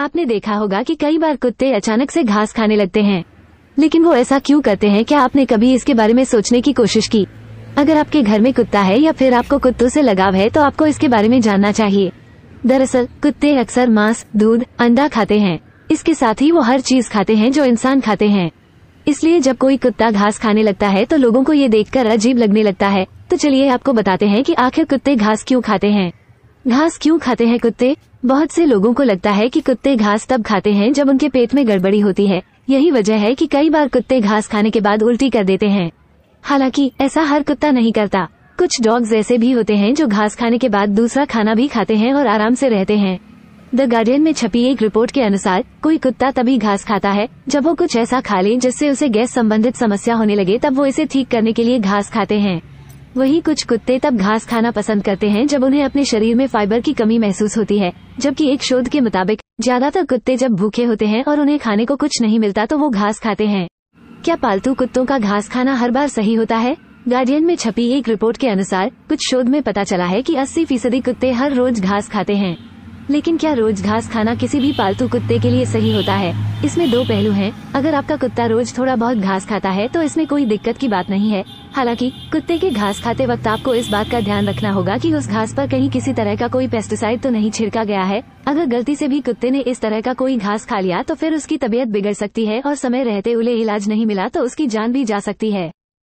आपने देखा होगा कि कई बार कुत्ते अचानक से घास खाने लगते हैं लेकिन वो ऐसा क्यों करते हैं क्या आपने कभी इसके बारे में सोचने की कोशिश की अगर आपके घर में कुत्ता है या फिर आपको कुत्तों से लगाव है तो आपको इसके बारे में जानना चाहिए दरअसल कुत्ते अक्सर मांस दूध अंडा खाते हैं इसके साथ ही वो हर चीज खाते हैं जो इंसान खाते हैं इसलिए जब कोई कुत्ता घास खाने लगता है तो लोगों को ये देखकर अजीब लगने लगता है तो चलिए आपको बताते हैं कि आखिर कुत्ते घास क्यों खाते हैं घास क्यों खाते हैं कुत्ते बहुत से लोगों को लगता है कि कुत्ते घास तब खाते हैं जब उनके पेट में गड़बड़ी होती है यही वजह है कि कई बार कुत्ते घास खाने के बाद उल्टी कर देते हैं हालांकि ऐसा हर कुत्ता नहीं करता कुछ डॉग्स ऐसे भी होते हैं जो घास खाने के बाद दूसरा खाना भी खाते हैं और आराम से रहते हैं द गार्डियन में छपी एक रिपोर्ट के अनुसार कोई कुत्ता तभी घास खाता है जब वो कुछ ऐसा खा ले जिससे उसे गैस संबंधित समस्या होने लगे तब वो इसे ठीक करने के लिए घास खाते हैं वही कुछ कुत्ते तब घास खाना पसंद करते हैं जब उन्हें अपने शरीर में फाइबर की कमी महसूस होती है जबकि एक शोध के मुताबिक ज्यादातर कुत्ते जब भूखे होते हैं और उन्हें खाने को कुछ नहीं मिलता तो वो घास खाते हैं क्या पालतू कुत्तों का घास खाना हर बार सही होता है गार्डियन में छपी एक रिपोर्ट के अनुसार कुछ शोध में पता चला है कि 80 फीसदी कुत्ते हर रोज घास खाते हैं लेकिन क्या रोज घास खाना किसी भी पालतू कुत्ते के लिए सही होता है इसमें दो पहलू हैं। अगर आपका कुत्ता रोज थोड़ा बहुत घास खाता है तो इसमें कोई दिक्कत की बात नहीं है हालांकि कुत्ते के घास खाते वक्त आपको इस बात का ध्यान रखना होगा कि उस घास पर कहीं किसी तरह का कोई पेस्टिसाइड तो नहीं छिड़का गया है अगर गलती से भी कुत्ते ने इस तरह का कोई घास खा लिया तो फिर उसकी तबीयत बिगड़ सकती है और समय रहते उले इलाज नहीं मिला तो उसकी जान भी जा सकती है